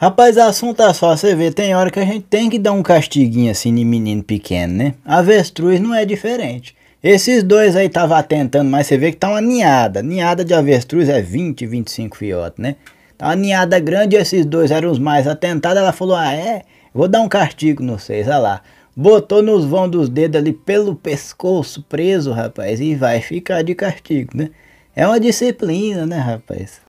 Rapaz, assunto é só, você vê, tem hora que a gente tem que dar um castiguinho assim de menino pequeno, né? Avestruz não é diferente. Esses dois aí tava tentando, mas você vê que tá uma ninhada. Ninhada de avestruz é 20, 25 fiotes, né? Tá uma ninhada grande e esses dois eram os mais atentados. Ela falou, ah é? Vou dar um castigo nos seis, olha lá. Botou nos vão dos dedos ali pelo pescoço preso, rapaz, e vai ficar de castigo, né? É uma disciplina, né, rapaz?